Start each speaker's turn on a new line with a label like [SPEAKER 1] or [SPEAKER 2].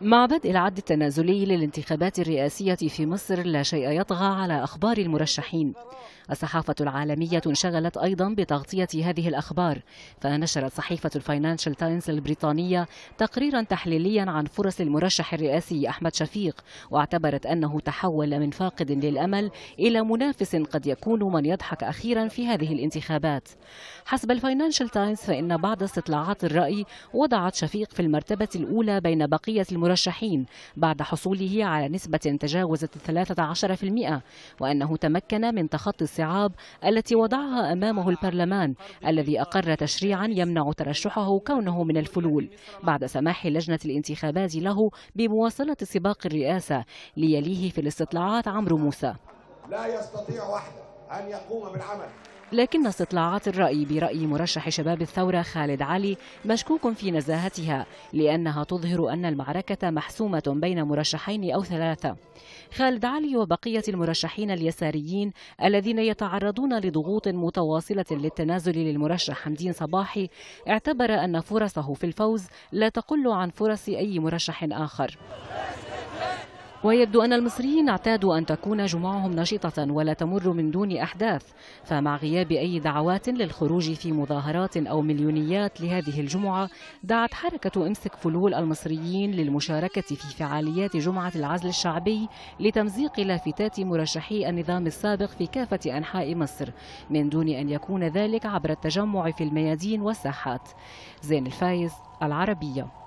[SPEAKER 1] مع بدء العد التنازلي للانتخابات الرئاسية في مصر لا شيء يطغى على أخبار المرشحين الصحافة العالمية انشغلت أيضا بتغطية هذه الأخبار فنشرت صحيفة الفاينانشال تايمز البريطانية تقريرا تحليليا عن فرص المرشح الرئاسي أحمد شفيق واعتبرت أنه تحول من فاقد للأمل إلى منافس قد يكون من يضحك أخيرا في هذه الانتخابات حسب الفاينانشال تايمز فإن بعض استطلاعات الرأي وضعت شفيق في المرتبة الأولى بين بقية المرشحين المرشحين بعد حصوله على نسبة تجاوزت 13% وأنه تمكن من تخطي الصعاب التي وضعها أمامه البرلمان الذي أقر تشريعا يمنع ترشحه كونه من الفلول بعد سماح لجنة الانتخابات له بمواصلة سباق الرئاسة ليليه في الاستطلاعات عمرو موسى
[SPEAKER 2] لا يستطيع وحده أن يقوم بالعمل
[SPEAKER 1] لكن استطلاعات الرأي برأي مرشح شباب الثورة خالد علي مشكوك في نزاهتها لأنها تظهر أن المعركة محسومة بين مرشحين أو ثلاثة خالد علي وبقية المرشحين اليساريين الذين يتعرضون لضغوط متواصلة للتنازل للمرشح حمدين صباحي اعتبر أن فرصه في الفوز لا تقل عن فرص أي مرشح آخر ويبدو أن المصريين اعتادوا أن تكون جمعهم نشطة ولا تمر من دون أحداث فمع غياب أي دعوات للخروج في مظاهرات أو مليونيات لهذه الجمعة دعت حركة امسك فلول المصريين للمشاركة في فعاليات جمعة العزل الشعبي لتمزيق لافتات مرشحي النظام السابق في كافة أنحاء مصر من دون أن يكون ذلك عبر التجمع في الميادين والساحات زين الفايز العربية